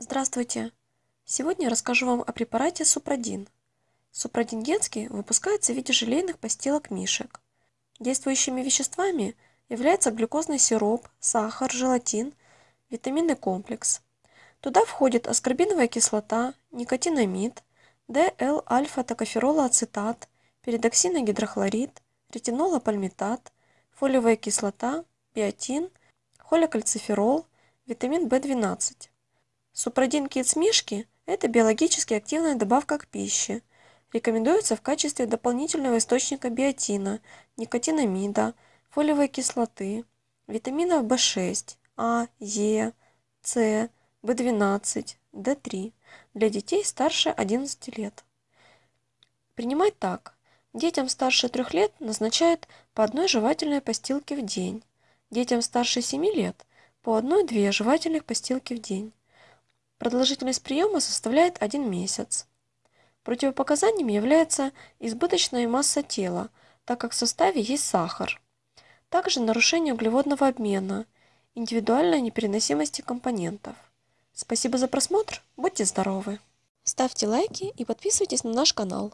Здравствуйте! Сегодня я расскажу вам о препарате супрадин. Супрадин детский выпускается в виде желейных постилок мишек. Действующими веществами является глюкозный сироп, сахар, желатин, витаминный комплекс. Туда входит аскорбиновая кислота, никотинамид, ДЛ-альфа-токоферолоацетат, передоксиногидрохлорид, ретинолопальмитат, фолиевая кислота, биотин, холокальциферол, витамин В12. Супрадин и смешки – это биологически активная добавка к пище. Рекомендуется в качестве дополнительного источника биотина, никотинамида, фолиевой кислоты, витаминов В6, А, Е, С, В12, д 3 для детей старше 11 лет. Принимать так. Детям старше 3 лет назначают по одной жевательной постилке в день. Детям старше 7 лет – по одной-две жевательных постилки в день. Продолжительность приема составляет 1 месяц. Противопоказанием является избыточная масса тела, так как в составе есть сахар. Также нарушение углеводного обмена, индивидуальная непереносимость компонентов. Спасибо за просмотр, будьте здоровы! Ставьте лайки и подписывайтесь на наш канал.